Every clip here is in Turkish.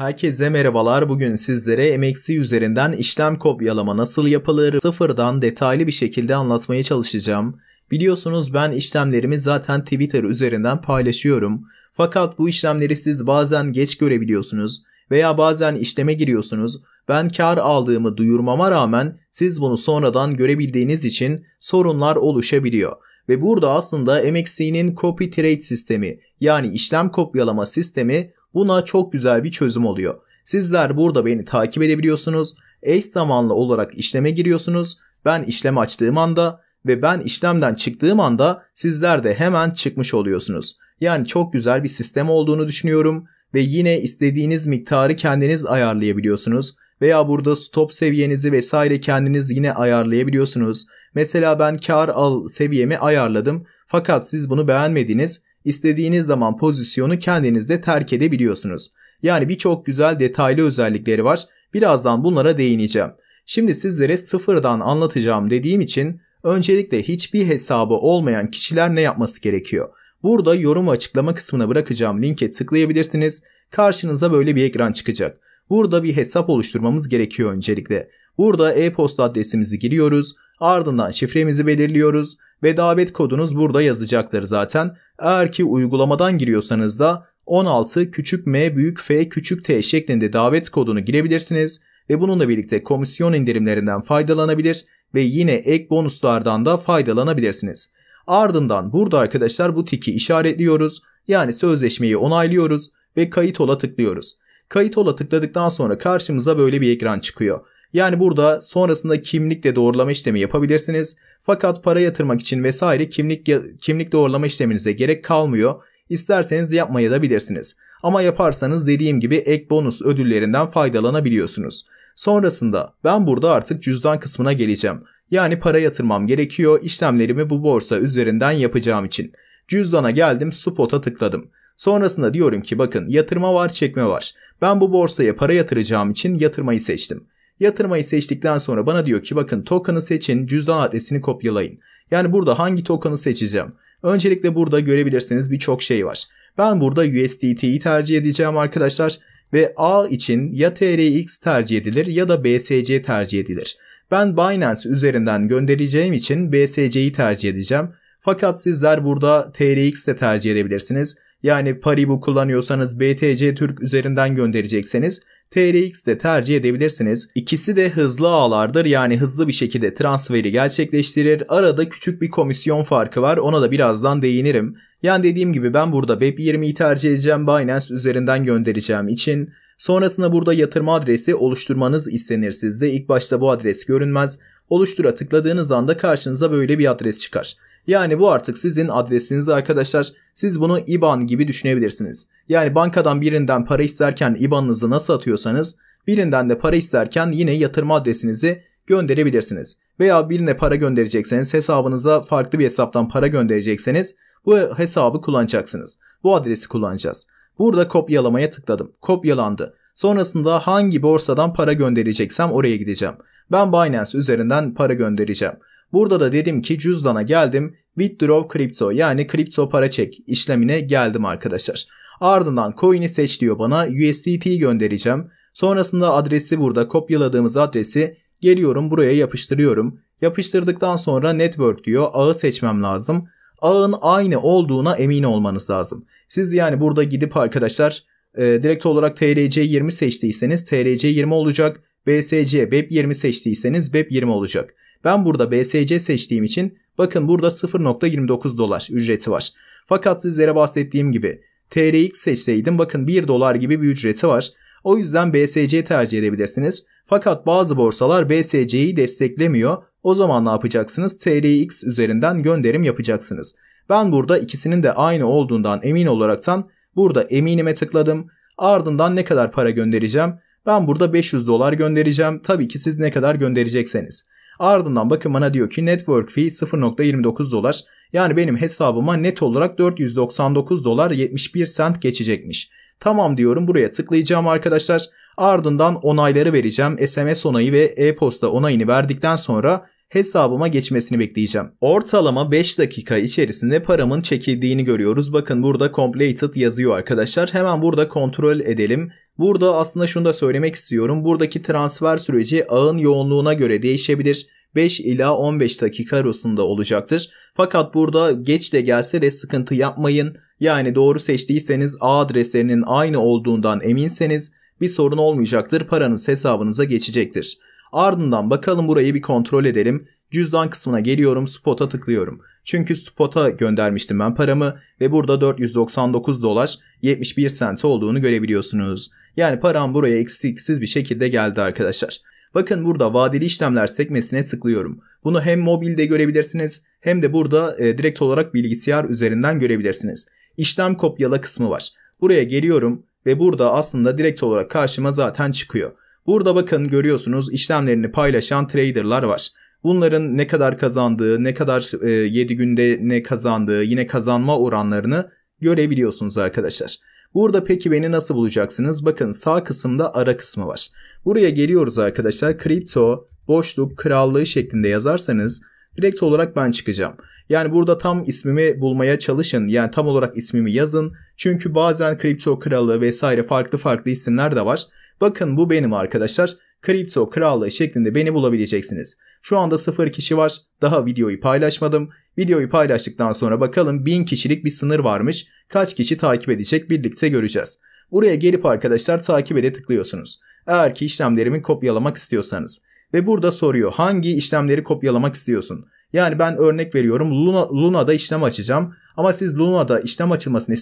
Herkese merhabalar. Bugün sizlere MXC üzerinden işlem kopyalama nasıl yapılır sıfırdan detaylı bir şekilde anlatmaya çalışacağım. Biliyorsunuz ben işlemlerimi zaten Twitter üzerinden paylaşıyorum. Fakat bu işlemleri siz bazen geç görebiliyorsunuz veya bazen işleme giriyorsunuz. Ben kar aldığımı duyurmama rağmen siz bunu sonradan görebildiğiniz için sorunlar oluşabiliyor ve burada aslında MXC'nin copy trade sistemi yani işlem kopyalama sistemi Buna çok güzel bir çözüm oluyor. Sizler burada beni takip edebiliyorsunuz. Eş zamanlı olarak işleme giriyorsunuz. Ben işlem açtığım anda ve ben işlemden çıktığım anda sizler de hemen çıkmış oluyorsunuz. Yani çok güzel bir sistem olduğunu düşünüyorum ve yine istediğiniz miktarı kendiniz ayarlayabiliyorsunuz veya burada stop seviyenizi vesaire kendiniz yine ayarlayabiliyorsunuz. Mesela ben kar al seviyemi ayarladım fakat siz bunu beğenmediniz istediğiniz zaman pozisyonu kendinizde terk edebiliyorsunuz. Yani birçok güzel detaylı özellikleri var. Birazdan bunlara değineceğim. Şimdi sizlere sıfırdan anlatacağım dediğim için öncelikle hiçbir hesabı olmayan kişiler ne yapması gerekiyor? Burada yorum açıklama kısmına bırakacağım linke tıklayabilirsiniz. Karşınıza böyle bir ekran çıkacak. Burada bir hesap oluşturmamız gerekiyor öncelikle. Burada e-posta adresimizi giriyoruz. Ardından şifremizi belirliyoruz ve davet kodunuz burada yazacaktır zaten. Eğer ki uygulamadan giriyorsanız da 16 küçük m büyük f küçük t şeklinde davet kodunu girebilirsiniz ve bununla birlikte komisyon indirimlerinden faydalanabilir ve yine ek bonuslardan da faydalanabilirsiniz. Ardından burada arkadaşlar bu tiki işaretliyoruz. Yani sözleşmeyi onaylıyoruz ve kayıt ola tıklıyoruz. Kayıt ola tıkladıktan sonra karşımıza böyle bir ekran çıkıyor. Yani burada sonrasında kimlikle doğrulama işlemi yapabilirsiniz. Fakat para yatırmak için vesaire kimlik kimlik doğrulama işleminize gerek kalmıyor. İsterseniz yapmaya da bilirsiniz. Ama yaparsanız dediğim gibi ek bonus ödüllerinden faydalanabiliyorsunuz. Sonrasında ben burada artık cüzdan kısmına geleceğim. Yani para yatırmam gerekiyor işlemlerimi bu borsa üzerinden yapacağım için. Cüzdana geldim spot'a tıkladım. Sonrasında diyorum ki bakın yatırma var çekme var. Ben bu borsaya para yatıracağım için yatırmayı seçtim. Yatırmayı seçtikten sonra bana diyor ki bakın token'ı seçin cüzdan adresini kopyalayın. Yani burada hangi token'ı seçeceğim? Öncelikle burada görebilirsiniz birçok şey var. Ben burada USDT'yi tercih edeceğim arkadaşlar ve A için ya TRX tercih edilir ya da BSC tercih edilir. Ben Binance üzerinden göndereceğim için BSC'yi tercih edeceğim. Fakat sizler burada TRX de tercih edebilirsiniz. Yani Paribu kullanıyorsanız BTC Türk üzerinden gönderecekseniz TRX de tercih edebilirsiniz. İkisi de hızlı ağlardır yani hızlı bir şekilde transferi gerçekleştirir. Arada küçük bir komisyon farkı var ona da birazdan değinirim. Yani dediğim gibi ben burada BEP20'yi tercih edeceğim Binance üzerinden göndereceğim için. Sonrasında burada yatırma adresi oluşturmanız istenir sizde. İlk başta bu adres görünmez. Oluştura tıkladığınız anda karşınıza böyle bir adres çıkar. Yani bu artık sizin adresiniz arkadaşlar. Siz bunu IBAN gibi düşünebilirsiniz. Yani bankadan birinden para isterken IBAN'ınızı nasıl atıyorsanız birinden de para isterken yine yatırım adresinizi gönderebilirsiniz. Veya birine para gönderecekseniz hesabınıza farklı bir hesaptan para gönderecekseniz bu hesabı kullanacaksınız. Bu adresi kullanacağız. Burada kopyalamaya tıkladım. Kopyalandı. Sonrasında hangi borsadan para göndereceksem oraya gideceğim. Ben Binance üzerinden para göndereceğim. Burada da dedim ki cüzdana geldim. Withdraw crypto yani kripto para çek işlemine geldim arkadaşlar. Ardından coin'i seç diyor bana USDT'yi göndereceğim. Sonrasında adresi burada kopyaladığımız adresi geliyorum buraya yapıştırıyorum. Yapıştırdıktan sonra network diyor ağı seçmem lazım. Ağın aynı olduğuna emin olmanız lazım. Siz yani burada gidip arkadaşlar e, direkt olarak TRC20 seçtiyseniz TRC20 olacak. BSC BEP20 seçtiyseniz BEP20 olacak. Ben burada BSC seçtiğim için bakın burada 0.29 dolar ücreti var. Fakat sizlere bahsettiğim gibi TRX seçseydim bakın 1 dolar gibi bir ücreti var. O yüzden BSC tercih edebilirsiniz. Fakat bazı borsalar BSC'yi desteklemiyor. O zaman ne yapacaksınız? TRX üzerinden gönderim yapacaksınız. Ben burada ikisinin de aynı olduğundan emin olaraktan burada eminime tıkladım. Ardından ne kadar para göndereceğim? Ben burada 500 dolar göndereceğim. Tabii ki siz ne kadar gönderecekseniz. Ardından bakın bana diyor ki network fee 0.29 dolar. Yani benim hesabıma net olarak 499 dolar 71 sent geçecekmiş. Tamam diyorum buraya tıklayacağım arkadaşlar. Ardından onayları vereceğim. SMS onayı ve e-posta onayını verdikten sonra hesabıma geçmesini bekleyeceğim. Ortalama 5 dakika içerisinde paramın çekildiğini görüyoruz. Bakın burada completed yazıyor arkadaşlar. Hemen burada kontrol edelim. Burada aslında şunu da söylemek istiyorum. Buradaki transfer süreci ağın yoğunluğuna göre değişebilir. 5 ila 15 dakika arasında olacaktır. Fakat burada geç de gelse de sıkıntı yapmayın. Yani doğru seçtiyseniz A adreslerinin aynı olduğundan eminseniz bir sorun olmayacaktır. Paranız hesabınıza geçecektir. Ardından bakalım burayı bir kontrol edelim. Cüzdan kısmına geliyorum spot'a tıklıyorum. Çünkü spot'a göndermiştim ben paramı ve burada 499 dolar 71 sent olduğunu görebiliyorsunuz. Yani param buraya eksiksiz bir şekilde geldi arkadaşlar. Bakın burada vadeli işlemler sekmesine tıklıyorum. Bunu hem mobilde görebilirsiniz hem de burada e, direkt olarak bilgisayar üzerinden görebilirsiniz. İşlem kopyala kısmı var. Buraya geliyorum ve burada aslında direkt olarak karşıma zaten çıkıyor. Burada bakın görüyorsunuz işlemlerini paylaşan traderlar var. Bunların ne kadar kazandığı, ne kadar e, 7 günde ne kazandığı, yine kazanma oranlarını görebiliyorsunuz arkadaşlar. Burada peki beni nasıl bulacaksınız? Bakın sağ kısımda ara kısmı var. Buraya geliyoruz arkadaşlar. Kripto, boşluk, krallığı şeklinde yazarsanız direkt olarak ben çıkacağım. Yani burada tam ismimi bulmaya çalışın. Yani tam olarak ismimi yazın. Çünkü bazen kripto kralı vesaire farklı farklı isimler de var. Bakın bu benim arkadaşlar. Kripto krallığı şeklinde beni bulabileceksiniz. Şu anda 0 kişi var. Daha videoyu paylaşmadım. Videoyu paylaştıktan sonra bakalım 1000 kişilik bir sınır varmış. Kaç kişi takip edecek birlikte göreceğiz. Buraya gelip arkadaşlar takip ede tıklıyorsunuz. Eğer ki işlemlerimi kopyalamak istiyorsanız. Ve burada soruyor hangi işlemleri kopyalamak istiyorsun? Yani ben örnek veriyorum Luna, Luna'da işlem açacağım. Ama siz Luna'da işlem açılmasını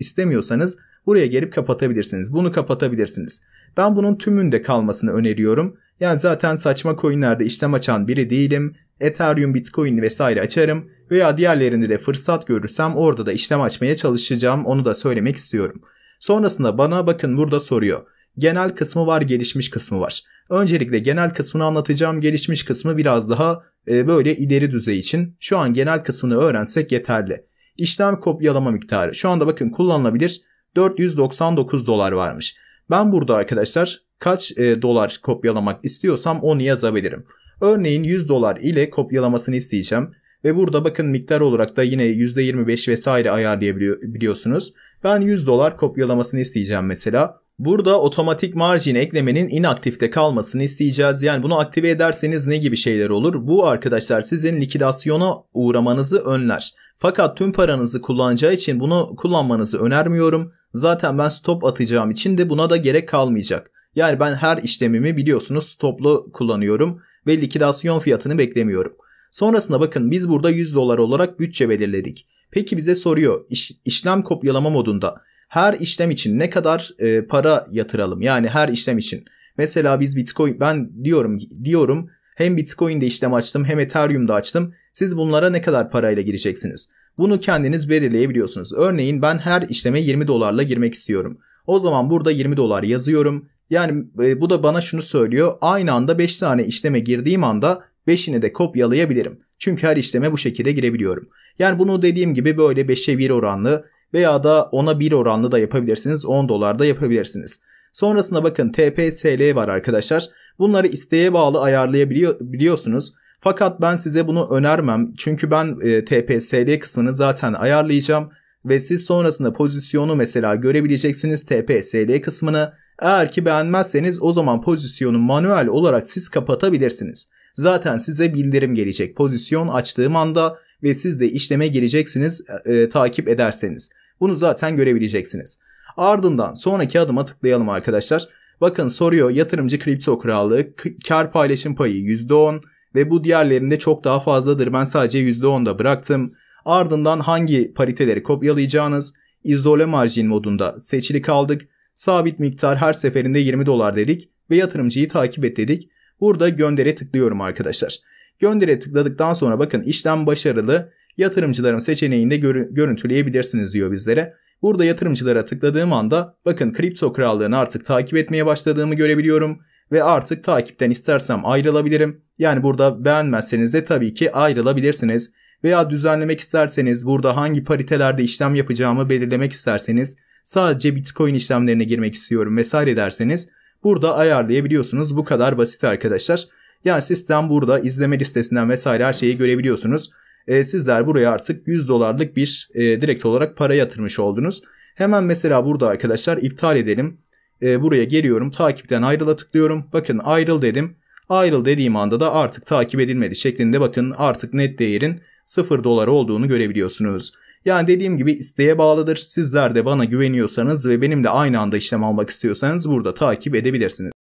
istemiyorsanız buraya gelip kapatabilirsiniz. Bunu kapatabilirsiniz. Ben bunun tümünde kalmasını öneriyorum. Yani zaten saçma coinlerde işlem açan biri değilim. Ethereum, Bitcoin vesaire açarım veya diğerlerinde de fırsat görürsem orada da işlem açmaya çalışacağım onu da söylemek istiyorum. Sonrasında bana bakın burada soruyor. Genel kısmı var, gelişmiş kısmı var. Öncelikle genel kısmını anlatacağım. Gelişmiş kısmı biraz daha e, böyle ileri düzey için. Şu an genel kısmını öğrensek yeterli. İşlem kopyalama miktarı. Şu anda bakın kullanılabilir 499 dolar varmış. Ben burada arkadaşlar kaç e, dolar kopyalamak istiyorsam onu yazabilirim. Örneğin 100 dolar ile kopyalamasını isteyeceğim. Ve burada bakın miktar olarak da yine %25 vesaire ayarlayabiliyorsunuz. Ben 100 dolar kopyalamasını isteyeceğim mesela. Burada otomatik margin eklemenin inaktifte kalmasını isteyeceğiz. Yani bunu aktive ederseniz ne gibi şeyler olur? Bu arkadaşlar sizin likidasyona uğramanızı önler. Fakat tüm paranızı kullanacağı için bunu kullanmanızı önermiyorum. Zaten ben stop atacağım için de buna da gerek kalmayacak. Yani ben her işlemimi biliyorsunuz stoplu kullanıyorum ve likidasyon fiyatını beklemiyorum. Sonrasında bakın biz burada 100 dolar olarak bütçe belirledik. Peki bize soruyor iş, işlem kopyalama modunda her işlem için ne kadar e, para yatıralım? Yani her işlem için. Mesela biz Bitcoin ben diyorum diyorum hem Bitcoin'de işlem açtım hem Ethereum'da açtım. Siz bunlara ne kadar parayla gireceksiniz? Bunu kendiniz belirleyebiliyorsunuz. Örneğin ben her işleme 20 dolarla girmek istiyorum. O zaman burada 20 dolar yazıyorum. Yani e, bu da bana şunu söylüyor. Aynı anda 5 tane işleme girdiğim anda 5'ini de kopyalayabilirim. Çünkü her işleme bu şekilde girebiliyorum. Yani bunu dediğim gibi böyle 5'e 1 oranlı veya da 10'a 1 oranlı da yapabilirsiniz. 10 dolar da yapabilirsiniz. Sonrasında bakın TPSL var arkadaşlar. Bunları isteğe bağlı ayarlayabiliyorsunuz. Fakat ben size bunu önermem. Çünkü ben e, TPSL kısmını zaten ayarlayacağım ve siz sonrasında pozisyonu mesela görebileceksiniz TPSL kısmını. Eğer ki beğenmezseniz o zaman pozisyonu manuel olarak siz kapatabilirsiniz. Zaten size bildirim gelecek pozisyon açtığım anda ve siz de işleme gireceksiniz e, e takip ederseniz. Bunu zaten görebileceksiniz. Ardından sonraki adıma tıklayalım arkadaşlar. Bakın soruyor yatırımcı kripto krallığı kar paylaşım payı %10, ve bu diğerlerinde çok daha fazladır ben sadece %10'da bıraktım. Ardından hangi pariteleri kopyalayacağınız izole marjin modunda seçili kaldık. Sabit miktar her seferinde 20 dolar dedik ve yatırımcıyı takip et dedik. Burada göndere tıklıyorum arkadaşlar. Göndere tıkladıktan sonra bakın işlem başarılı yatırımcıların seçeneğinde görüntüleyebilirsiniz diyor bizlere. Burada yatırımcılara tıkladığım anda bakın kripto krallığını artık takip etmeye başladığımı görebiliyorum ve artık takipten istersem ayrılabilirim. Yani burada beğenmezseniz de tabii ki ayrılabilirsiniz. Veya düzenlemek isterseniz burada hangi paritelerde işlem yapacağımı belirlemek isterseniz sadece bitcoin işlemlerine girmek istiyorum vesaire derseniz burada ayarlayabiliyorsunuz. Bu kadar basit arkadaşlar. Yani sistem burada izleme listesinden vesaire her şeyi görebiliyorsunuz. E, sizler buraya artık 100 dolarlık bir e, direkt olarak para yatırmış oldunuz. Hemen mesela burada arkadaşlar iptal edelim e, buraya geliyorum. Takipten ayrıla tıklıyorum. Bakın ayrıl dedim. Ayrıl dediğim anda da artık takip edilmedi şeklinde bakın artık net değerin 0 dolar olduğunu görebiliyorsunuz. Yani dediğim gibi isteğe bağlıdır. Sizler de bana güveniyorsanız ve benimle aynı anda işlem almak istiyorsanız burada takip edebilirsiniz.